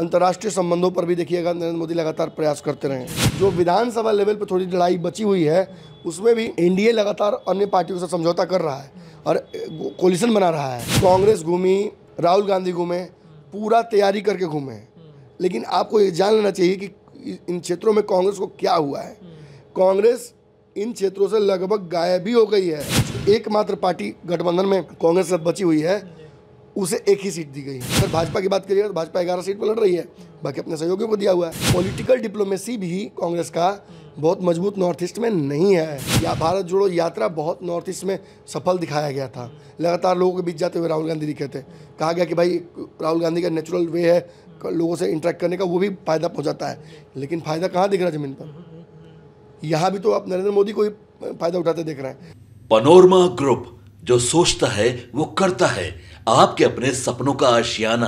अंतर्राष्ट्रीय संबंधों पर भी देखिएगा नरेंद्र मोदी लगातार प्रयास करते रहे जो विधानसभा लेवल पर थोड़ी लड़ाई बची हुई है उसमें भी एनडीए लगातार अन्य पार्टियों से समझौता कर रहा है और कोलिशन बना रहा है कांग्रेस घूमी राहुल गांधी घूमे पूरा तैयारी करके घूमे लेकिन आपको ये जान लेना चाहिए कि इन क्षेत्रों में कांग्रेस को क्या हुआ है कांग्रेस इन क्षेत्रों से लगभग गायब ही हो गई है एकमात्र पार्टी गठबंधन में कांग्रेस बची हुई है उसे एक ही सीट दी गई है अगर भाजपा की बात करिए तो भाजपा ग्यारह सीट पर लड़ रही है बाकी अपने सहयोगियों को दिया हुआ है पॉलिटिकल डिप्लोमेसी भी कांग्रेस का बहुत मजबूत नॉर्थ ईस्ट में नहीं है या भारत जोड़ो यात्रा बहुत नॉर्थ ईस्ट में सफल दिखाया गया था लगातार लोगों के बीच जाते हुए राहुल गांधी दिखे थे कहा गया कि भाई राहुल गांधी का नेचुरल वे है लोगों से इंटरेक्ट करने का वो भी फ़ायदा पहुँचाता है लेकिन फ़ायदा कहाँ दिख रहा है ज़मीन पर यहाँ भी तो आप नरेंद्र मोदी को ही फ़ायदा उठाते देख रहे हैं पनोरमा ग्रुप जो सोचता है वो करता है आपके अपने सपनों का आशियाना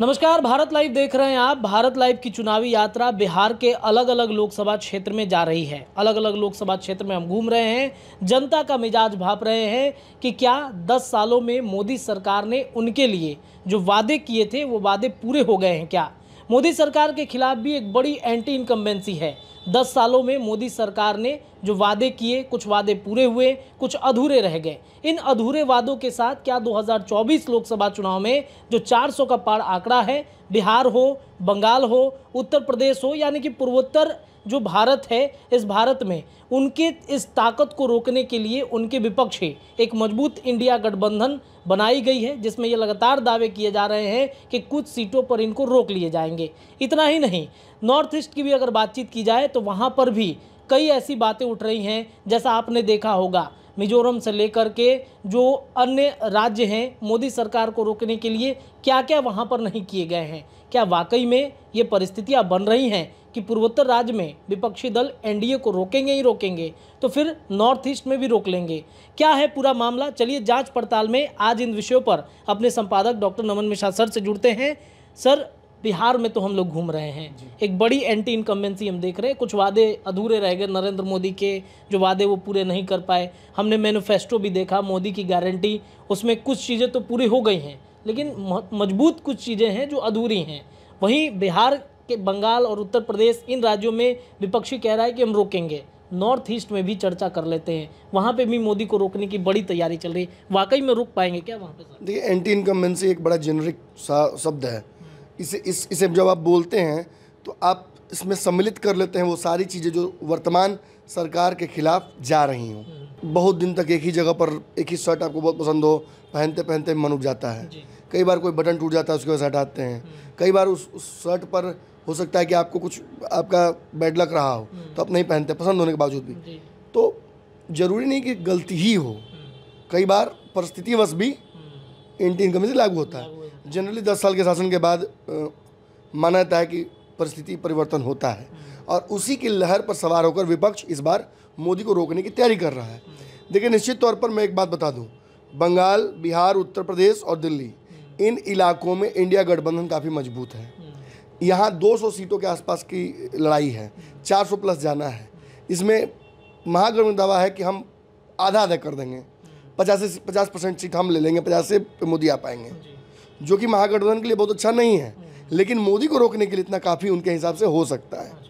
नमस्कार भारत लाइव देख रहे हैं आप भारत लाइव की चुनावी यात्रा बिहार के अलग अलग लोकसभा क्षेत्र में जा रही है अलग अलग लोकसभा क्षेत्र में हम घूम रहे हैं जनता का मिजाज भाप रहे हैं कि क्या 10 सालों में मोदी सरकार ने उनके लिए जो वादे किए थे वो वादे पूरे हो गए हैं क्या मोदी सरकार के खिलाफ भी एक बड़ी एंटी इनकम्बेंसी है दस सालों में मोदी सरकार ने जो वादे किए कुछ वादे पूरे हुए कुछ अधूरे रह गए इन अधूरे वादों के साथ क्या 2024 लोकसभा चुनाव में जो 400 का पार आंकड़ा है बिहार हो बंगाल हो उत्तर प्रदेश हो यानी कि पूर्वोत्तर जो भारत है इस भारत में उनके इस ताकत को रोकने के लिए उनके विपक्ष ही एक मजबूत इंडिया गठबंधन बनाई गई है जिसमें ये लगातार दावे किए जा रहे हैं कि कुछ सीटों पर इनको रोक लिए जाएंगे इतना ही नहीं नॉर्थ ईस्ट की भी अगर बातचीत की जाए तो वहाँ पर भी कई ऐसी बातें उठ रही हैं जैसा आपने देखा होगा मिजोरम से लेकर के जो अन्य राज्य हैं मोदी सरकार को रोकने के लिए क्या क्या वहाँ पर नहीं किए गए हैं क्या वाकई में ये परिस्थितियाँ बन रही हैं कि पूर्वोत्तर राज्य में विपक्षी दल एनडीए को रोकेंगे ही रोकेंगे तो फिर नॉर्थ ईस्ट में भी रोक लेंगे क्या है पूरा मामला चलिए जांच पड़ताल में आज इन विषयों पर अपने संपादक डॉक्टर नमन मिश्रा सर से जुड़ते हैं सर बिहार में तो हम लोग घूम रहे हैं एक बड़ी एंटी इनकम्बेंसी हम देख रहे हैं कुछ वादे अधूरे रह गए नरेंद्र मोदी के जो वादे वो पूरे नहीं कर पाए हमने मैनिफेस्टो भी देखा मोदी की गारंटी उसमें कुछ चीज़ें तो पूरी हो गई हैं लेकिन मजबूत कुछ चीज़ें हैं जो अधूरी हैं वहीं बिहार के बंगाल और उत्तर प्रदेश इन राज्यों में विपक्षी कह रहा है कि हम रोकेंगे नॉर्थ ईस्ट में भी चर्चा कर लेते हैं वहाँ पे भी मोदी को रोकने की बड़ी तैयारी चल रही है वाकई में रुक पाएंगे क्या वहाँ पे देखिए एंटी इनकम्बेंसी एक बड़ा जेनरिक शब्द है इसे इस इसे जब आप बोलते हैं तो आप इसमें सम्मिलित कर लेते हैं वो सारी चीज़ें जो वर्तमान सरकार के खिलाफ जा रही हूँ हम्म। बहुत दिन तक एक ही जगह पर एक ही शर्ट आपको बहुत पसंद हो पहनते पहनते मन उग जाता है कई बार कोई बटन टूट जाता है उसके वजह से हटाते हैं हम्म। कई बार उस, उस शर्ट पर हो सकता है कि आपको कुछ आपका बैड लक रहा हो हम्म। तो आप नहीं पहनते पसंद होने के बावजूद भी तो ज़रूरी नहीं कि गलती ही हो कई बार परिस्थितिवश भी एंटी इनकम से लागू होता है जनरली दस साल के शासन के बाद माना जाता है कि परिस्थिति परिवर्तन होता है और उसी की लहर पर सवार होकर विपक्ष इस बार मोदी को रोकने की तैयारी कर रहा है देखिए निश्चित तौर पर मैं एक बात बता दूं बंगाल बिहार उत्तर प्रदेश और दिल्ली इन इलाकों में इंडिया गठबंधन काफ़ी मजबूत है यहाँ 200 सीटों के आसपास की लड़ाई है 400 प्लस जाना है इसमें महागठबंधन दावा है कि हम आधा आधा कर देंगे पचास से पचास परसेंट सीट हम ले लेंगे पचास से मोदी आ पाएंगे जो कि महागठबंधन के लिए बहुत अच्छा नहीं है लेकिन मोदी को रोकने के लिए इतना काफ़ी उनके हिसाब से हो सकता है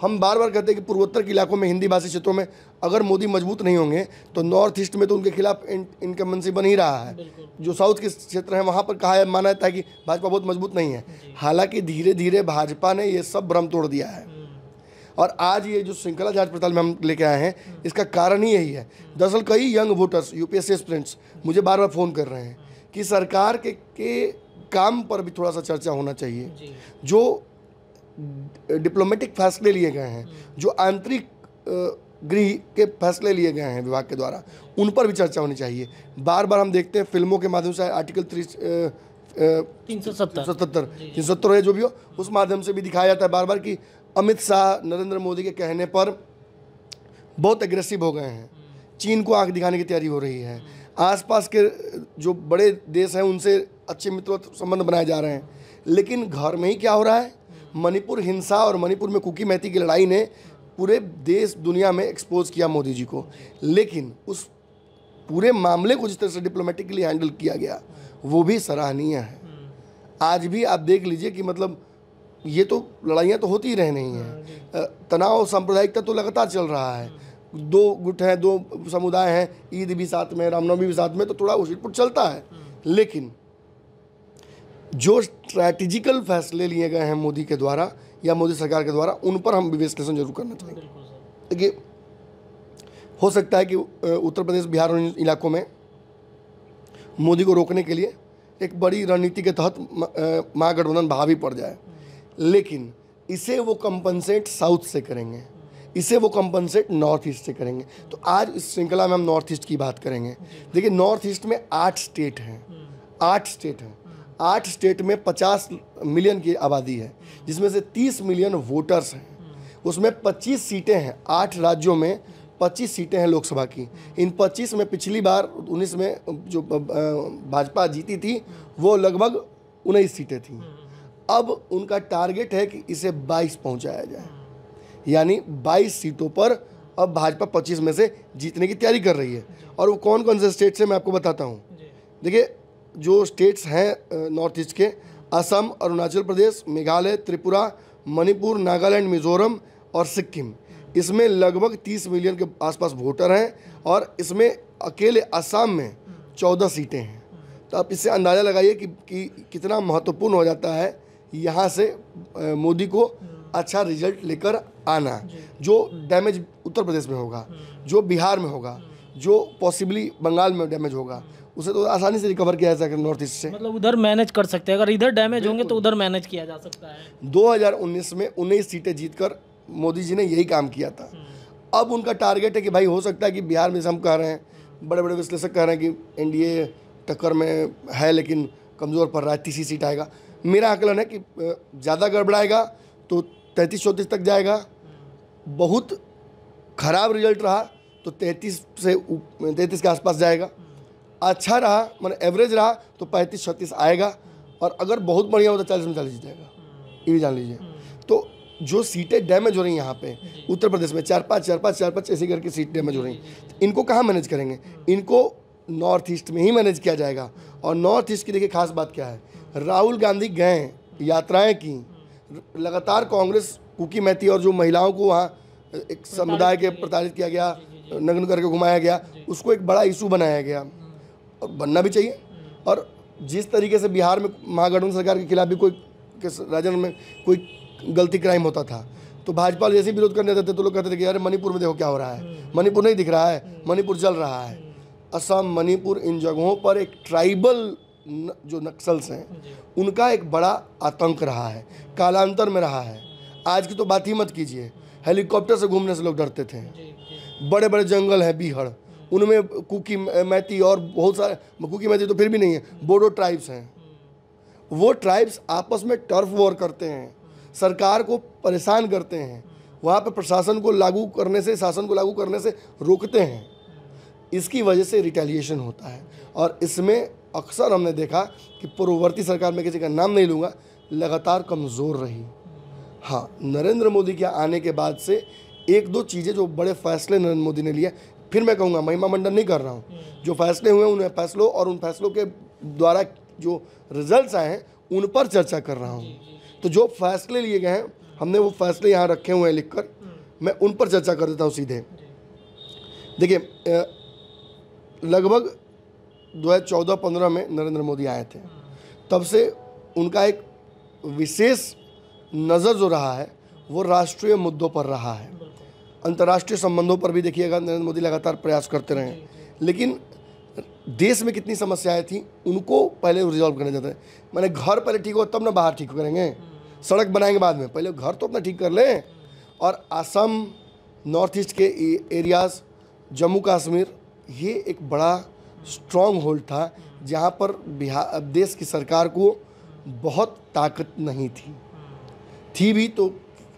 हम बार बार कहते हैं कि पूर्वोत्तर के इलाकों में हिंदी भाषी क्षेत्रों में अगर मोदी मजबूत नहीं होंगे तो नॉर्थ ईस्ट में तो उनके खिलाफ इनकम्बेंसी बन ही रहा है जो साउथ के क्षेत्र हैं वहाँ पर कहा है माना जाता है कि भाजपा बहुत मजबूत नहीं है हालांकि धीरे धीरे भाजपा ने ये सब भ्रम तोड़ दिया है हम्म। और आज ये जो श्रृंखला जांच पड़ताल में हम लेके आए हैं इसका कारण ही यही है दरअसल कई यंग वोटर्स यूपीएससी स्टूडेंट्स मुझे बार बार फ़ोन कर रहे हैं कि सरकार के, के काम पर भी थोड़ा सा चर्चा होना चाहिए जो डिप्लोमेटिक फैसले लिए गए हैं हम्म। जो आंतरिक गृह के फैसले लिए गए हैं विभाग के द्वारा उन पर भी चर्चा होनी चाहिए बार बार हम देखते हैं फिल्मों के माध्यम से आर्टिकल थ्री तीन सौ सत्तर तीन सौ सत्तर जो भी हो उस माध्यम से भी दिखाया जाता है बार बार कि अमित शाह नरेंद्र मोदी के कहने पर बहुत एग्रेसिव हो गए हैं हम्म। चीन को आँख दिखाने की तैयारी हो रही है हम्म। आसपास के जो बड़े देश हैं उनसे अच्छे मित्र संबंध बनाए जा रहे हैं लेकिन घर में ही क्या हो रहा है मणिपुर हिंसा और मणिपुर में कुकी मेहती की लड़ाई ने पूरे देश दुनिया में एक्सपोज किया मोदी जी को लेकिन उस पूरे मामले को जिस तरह से डिप्लोमेटिकली हैंडल किया गया वो भी सराहनीय है आज भी आप देख लीजिए कि मतलब ये तो लड़ाइयाँ तो होती ही रह नहीं हैं हाँ तनाव सांप्रदायिकता तो लगातार चल रहा है दो गुट हैं दो समुदाय हैं ईद भी साथ में रामनवमी भी साथ में तो थोड़ा उछलपुट चलता है लेकिन जो स्ट्रैटेजिकल फैसले लिए गए हैं मोदी के द्वारा या मोदी सरकार के द्वारा उन पर हम विश्लेषण जरूर करना चाहेंगे देखिए हो सकता है कि उत्तर प्रदेश बिहार इलाकों में मोदी को रोकने के लिए एक बड़ी रणनीति के तहत महागठबंधन भावी पड़ जाए लेकिन इसे वो कंपनसेट साउथ से करेंगे इसे वो कंपनसेट नॉर्थ ईस्ट से करेंगे तो आज इस श्रृंखला में हम नॉर्थ ईस्ट की बात करेंगे देखिए नॉर्थ ईस्ट में आठ स्टेट हैं आठ स्टेट हैं आठ स्टेट में पचास मिलियन की आबादी है जिसमें से तीस मिलियन वोटर्स हैं उसमें पच्चीस सीटें हैं आठ राज्यों में पच्चीस सीटें हैं लोकसभा की इन पच्चीस में पिछली बार उन्नीस में जो भाजपा जीती थी वो लगभग उन्नीस सीटें थीं अब उनका टारगेट है कि इसे बाईस पहुंचाया जाए यानी 22 सीटों पर अब भाजपा 25 में से जीतने की तैयारी कर रही है और वो कौन कौन से स्टेट्स हैं मैं आपको बताता हूँ देखिए जो स्टेट्स हैं नॉर्थ ईस्ट के असम अरुणाचल प्रदेश मेघालय त्रिपुरा मणिपुर नागालैंड मिजोरम और सिक्किम इसमें लगभग 30 मिलियन के आसपास वोटर हैं और इसमें अकेले असम में 14 सीटें हैं तो आप इससे अंदाज़ा लगाइए कि, कि कितना महत्वपूर्ण हो जाता है यहाँ से मोदी को अच्छा रिजल्ट लेकर आना जो डैमेज उत्तर प्रदेश में होगा हम्म। जो बिहार में होगा हम्म। जो पॉसिबली बंगाल में डैमेज होगा हम्म। उसे तो आसानी से रिकवर किया जा सकता नॉर्थ ईस्ट से मतलब उधर मैनेज कर सकते हैं अगर इधर डैमेज होंगे तो उधर मैनेज किया जा सकता है 2019 में उन्नीस सीटें जीतकर मोदी जी ने यही काम किया था अब उनका टारगेट है कि भाई हो सकता है कि बिहार में हम कह रहे हैं बड़े बड़े विश्लेषक कह रहे हैं कि एनडीए टक्कर में है लेकिन कमज़ोर पड़ रहा है तीसरी सीट आएगा मेरा आकलन है कि ज़्यादा गड़बड़ाएगा तो तैंतीस चौंतीस तक जाएगा बहुत खराब रिजल्ट रहा तो तैंतीस से तैंतीस के आसपास जाएगा अच्छा रहा मान एवरेज रहा तो पैंतीस छत्तीस आएगा और अगर बहुत बढ़िया हो तो चालीस में चालीस जाएगा ये भी जान लीजिए तो जो सीटें डैमेज हो रही हैं यहाँ पे उत्तर प्रदेश में चार पाँच चार पाँच चार पाँच ऐसी करके सीट डैमेज हो रही हैं इनको कहाँ मैनेज करेंगे इनको नॉर्थ ईस्ट में ही मैनेज किया जाएगा और नॉर्थ ईस्ट की देखिए खास बात क्या है राहुल गांधी गए यात्राएं की लगातार कांग्रेस कुकी मैती और जो महिलाओं को वहाँ एक समुदाय के प्रताड़ित किया गया नग्न करके घुमाया गया उसको एक बड़ा इशू बनाया गया हम्म। और बनना भी चाहिए हम्म। और जिस तरीके से बिहार में महागठबंधन सरकार के खिलाफ भी कोई राजन में कोई गलती क्राइम होता था तो भाजपा जैसे विरोध करने जाते थे तो लोग कहते थे कि अरे मणिपुर में देखो क्या हो रहा है हम्म। मणिपुर नहीं दिख रहा है मणिपुर जल रहा है असम मणिपुर इन जगहों पर एक ट्राइबल न, जो नक्सल्स हैं उनका एक बड़ा आतंक रहा है कालांतर में रहा है आज की तो बात ही मत कीजिए हेलीकॉप्टर से घूमने से लोग डरते थे बड़े बड़े जंगल हैं बीहड़ उनमें कुकी मैती और बहुत सारे कुकी मैती तो फिर भी नहीं है बोडो ट्राइब्स हैं वो ट्राइब्स आपस में टर्फ वॉर करते हैं सरकार को परेशान करते हैं वहाँ पर प्रशासन को लागू करने से शासन को लागू करने से रोकते हैं इसकी वजह से रिटेलिएशन होता है और इसमें अक्सर हमने देखा कि पूर्ववर्ती सरकार में किसी का नाम नहीं लूँगा लगातार कमज़ोर रही हाँ नरेंद्र मोदी के आने के बाद से एक दो चीज़ें जो बड़े फैसले नरेंद्र मोदी ने लिए फिर मैं कहूँगा महिमा मंडल नहीं कर रहा हूँ हम्म। जो फैसले हुए उन फैसलों और उन फैसलों के द्वारा जो रिजल्ट आए हैं उन पर चर्चा कर रहा हूँ तो जो फैसले लिए गए हैं हमने वो फैसले यहाँ रखे हुए हैं लिखकर हम्म। मैं उन पर चर्चा कर देता हूँ सीधे देखिए लगभग 2014-15 में नरेंद्र मोदी आए थे तब से उनका एक विशेष नज़र जो रहा है वो राष्ट्रीय मुद्दों पर रहा है अंतर्राष्ट्रीय संबंधों पर भी देखिएगा नरेंद्र मोदी लगातार प्रयास करते रहे लेकिन देश में कितनी समस्याएं थी उनको पहले रिजॉल्व करने जाते हैं मैंने घर पहले ठीक हो तब ना बाहर ठीक करेंगे सड़क बनाएंगे बाद में पहले घर तो अपना ठीक कर लें और असम नॉर्थ ईस्ट के एरियाज़ जम्मू कश्मीर ये एक बड़ा स्ट्रॉन्ग होल्ड था जहाँ पर बिहार देश की सरकार को बहुत ताकत नहीं थी थी भी तो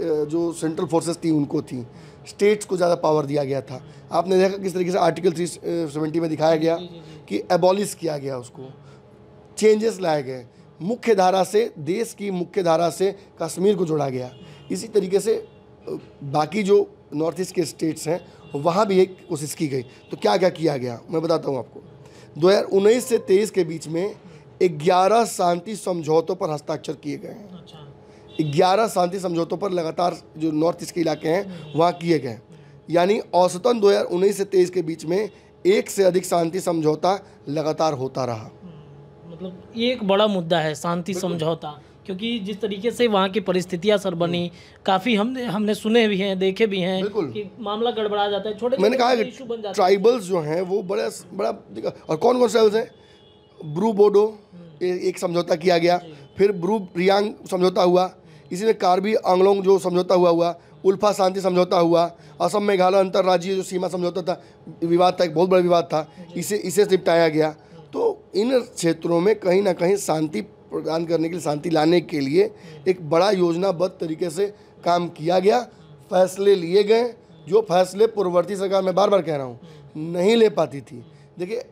जो सेंट्रल फोर्सेस थी उनको थी स्टेट्स को ज़्यादा पावर दिया गया था आपने देखा किस तरीके से आर्टिकल थ्री सेवेंटी में दिखाया गया कि एबॉलिश किया गया उसको चेंजेस लाए गए मुख्य धारा से देश की मुख्य धारा से कश्मीर को जोड़ा गया इसी तरीके से बाकी जो नॉर्थ ईस्ट के स्टेट्स हैं वहाँ भी एक कोशिश की गई तो क्या क्या किया गया मैं बताता हूँ आपको उन्नीस से तेईस के बीच में 11 शांति समझौतों पर हस्ताक्षर किए गए हैं अच्छा। ग्यारह शांति समझौतों पर लगातार जो नॉर्थ ईस्ट के इलाके हैं वहाँ किए गए यानी औसतन 2019 से 23 के बीच में एक से अधिक शांति समझौता लगातार होता रहा हम्म, मतलब एक बड़ा मुद्दा है शांति समझौता क्योंकि जिस तरीके से वहाँ की परिस्थितियाँ सर बनी हम्म। काफ़ी हमने हमने सुने भी हैं देखे भी हैं कि मामला गड़बड़ा जाता है छोटे मैंने कहा कि ट्राइबल्स जो हैं वो बड़ा बड़ा और कौन कौन से ट्राइबल्स हैं ब्रू बोडो हम्म। एक समझौता किया गया फिर ब्रू रियांग समझौता हुआ इसी में कार्बी आंगलोंग जो समझौता हुआ हुआ उल्फा शांति समझौता हुआ असम मेघालय अंतर्राज्यीय जो सीमा समझौता था विवाद था एक बहुत बड़ा विवाद था इसे इसे निपटाया गया हम्म। तो इन क्षेत्रों में कहीं ना कहीं शांति प्रदान करने के लिए शांति लाने के लिए एक बड़ा योजनाबद्ध तरीके से काम किया गया फैसले लिए गए जो फैसले पूर्ववर्ती सरकार मैं बार बार कह रहा हूँ नहीं ले पाती थी देखिए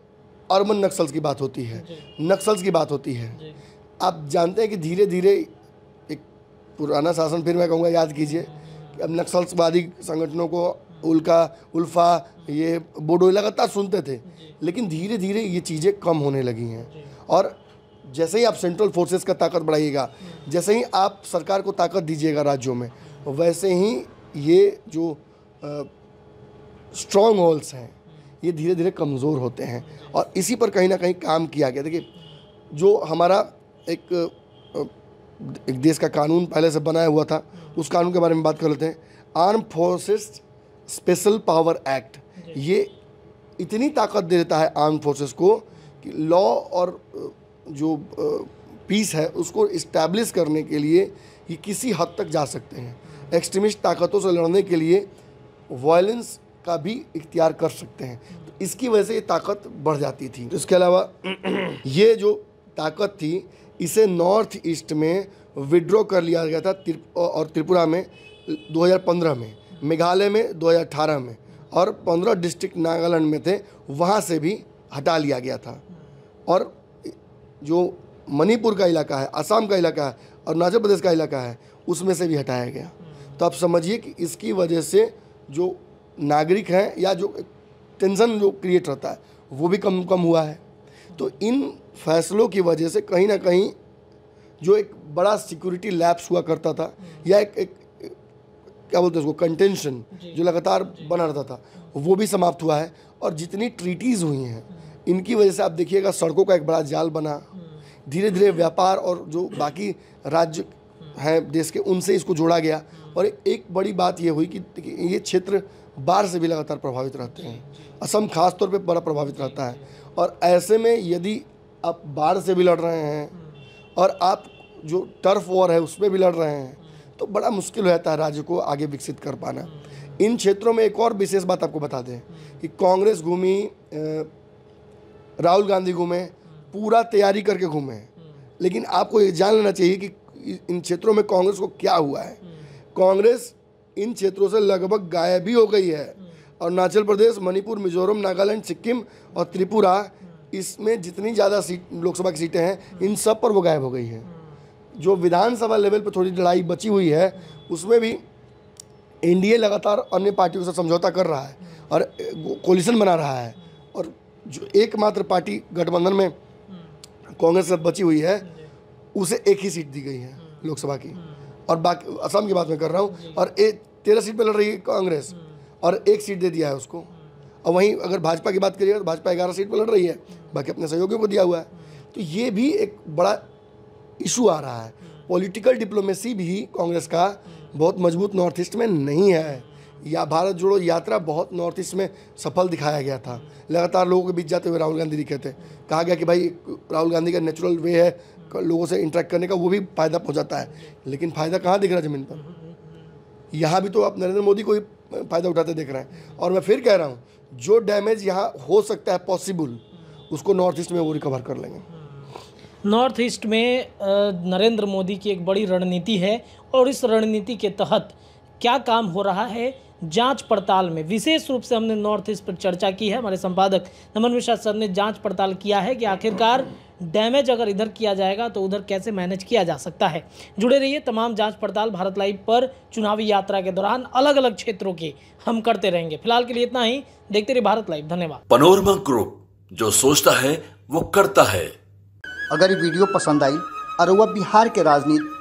अर्बन नक्सल्स की बात होती है नक्सल्स की बात होती है आप जानते हैं कि धीरे धीरे एक पुराना शासन फिर मैं कहूँगा याद कीजिए कि अब नक्सलवादी संगठनों को उल्का उल्फा ये बोडो लगातार सुनते थे लेकिन धीरे धीरे ये चीज़ें कम होने लगी हैं और जैसे ही आप सेंट्रल फोर्सेस का ताकत बढ़ाइएगा जैसे ही आप सरकार को ताकत दीजिएगा राज्यों में वैसे ही ये जो स्ट्रॉन्ग होल्स हैं ये धीरे धीरे कमज़ोर होते हैं और इसी पर कहीं ना कहीं काम किया गया देखिए जो हमारा एक एक देश का कानून पहले से बनाया हुआ था उस कानून के बारे में बात कर लेते हैं arm forces special power act ये इतनी ताकत दे देता है आर्म फोर्सेस को कि लॉ और जो पीस है उसको इस्टेब्लिश करने के लिए ये किसी हद तक जा सकते हैं एक्सट्रीमिस्ट ताकतों से लड़ने के लिए वायलेंस का भी इख्तियार कर सकते हैं तो इसकी वजह से ये ताकत बढ़ जाती थी तो इसके अलावा ये जो ताकत थी इसे नॉर्थ ईस्ट में विड्रॉ कर लिया गया था त्रिप, और त्रिपुरा में 2015 में मेघालय में 2018 में और 15 डिस्ट्रिक्ट नागालैंड में थे वहाँ से भी हटा लिया गया था और जो मणिपुर का इलाका है असम का इलाका है अरुणाचल प्रदेश का इलाका है उसमें से भी हटाया गया हम्म। तो आप समझिए कि इसकी वजह से जो नागरिक हैं या जो टेंशन जो क्रिएट रहता है वो भी कम कम हुआ है तो इन फैसलों की वजह से कहीं ना कहीं जो एक बड़ा सिक्योरिटी लैप्स हुआ करता था हम्म। या एक, एक क्या बोलते हैं उसको कंटेंशन जो लगातार बना रहता था वो भी समाप्त हुआ है और जितनी ट्रीटीज़ हुई हैं हम्म। इनकी वजह से आप देखिएगा सड़कों का एक बड़ा जाल बना धीरे धीरे हम्म। व्यापार और जो बाकी राज्य हम्म। हैं देश के उनसे इसको जोड़ा गया हम्म। और एक बड़ी बात ये हुई कि ये क्षेत्र बाढ़ से भी लगातार प्रभावित रहते हैं असम खास तौर पे बड़ा प्रभावित रहता है और ऐसे में यदि आप बाढ़ से भी लड़ रहे हैं और आप जो टर्फ वॉर है उसमें भी लड़ रहे हैं तो बड़ा मुश्किल हो जाता है राज्य को आगे विकसित कर पाना इन क्षेत्रों में एक और विशेष बात आपको बता दें कि कांग्रेस घूमी राहुल गांधी घूमे पूरा तैयारी करके घूमे लेकिन आपको ये जान लेना चाहिए कि इन क्षेत्रों में कांग्रेस को क्या हुआ है कांग्रेस इन क्षेत्रों से लगभग गायब ही हो गई है अरुणाचल प्रदेश मणिपुर मिजोरम नागालैंड सिक्किम और त्रिपुरा इसमें जितनी ज़्यादा सीट लोकसभा की सीटें हैं इन सब पर वो गायब हो गई है जो विधानसभा लेवल पर थोड़ी लड़ाई बची हुई है उसमें भी एनडीए लगातार अन्य पार्टियों से समझौता कर रहा है और कोलिशन बना रहा है जो एकमात्र पार्टी गठबंधन में कांग्रेस से बची हुई है उसे एक ही सीट दी गई है हम्म। लोकसभा की हम्म। और बाकी असम की बात मैं कर रहा हूँ और ए तेरह सीट पर लड़ रही है कांग्रेस हम्म। और एक सीट दे दिया है उसको और वहीं अगर भाजपा की बात करिए तो भाजपा ग्यारह सीट पर लड़ रही है बाकी अपने सहयोगियों को दिया हुआ है तो ये भी एक बड़ा इशू आ रहा है पॉलिटिकल डिप्लोमेसी भी कांग्रेस का बहुत मजबूत नॉर्थ ईस्ट में नहीं है या भारत जोड़ो यात्रा बहुत नॉर्थ ईस्ट में सफल दिखाया गया था लगातार लोगों के बीच जाते हुए राहुल गांधी दिखे थे कहा गया कि भाई राहुल गांधी का नेचुरल वे है लोगों से इंटरेक्ट करने का वो भी फ़ायदा पहुंचाता है लेकिन फ़ायदा कहाँ दिख रहा है ज़मीन पर यहाँ भी तो आप नरेंद्र मोदी को ही फ़ायदा उठाते देख रहे हैं और मैं फिर कह रहा हूँ जो डैमेज यहाँ हो सकता है पॉसिबल उसको नॉर्थ ईस्ट में वो रिकवर कर लेंगे नॉर्थ ईस्ट में नरेंद्र मोदी की एक बड़ी रणनीति है और इस रणनीति के तहत क्या काम हो रहा है जांच पड़ताल में विशेष रूप से हमने नॉर्थ ईस्ट पर चर्चा की है हमारे संपादक नमन मिश्रा सर ने जांच पड़ताल किया है कि आखिरकार डैमेज अगर इधर किया जाएगा तो उधर कैसे मैनेज किया जा सकता है जुड़े रहिए तमाम जांच पड़ताल भारत लाइव पर चुनावी यात्रा के दौरान अलग अलग क्षेत्रों की हम करते रहेंगे फिलहाल के लिए इतना ही देखते रहिए भारत लाइव धन्यवाद पनोरमा ग्रुप जो सोचता है वो करता है अगर वीडियो पसंद आई और बिहार के राजनीति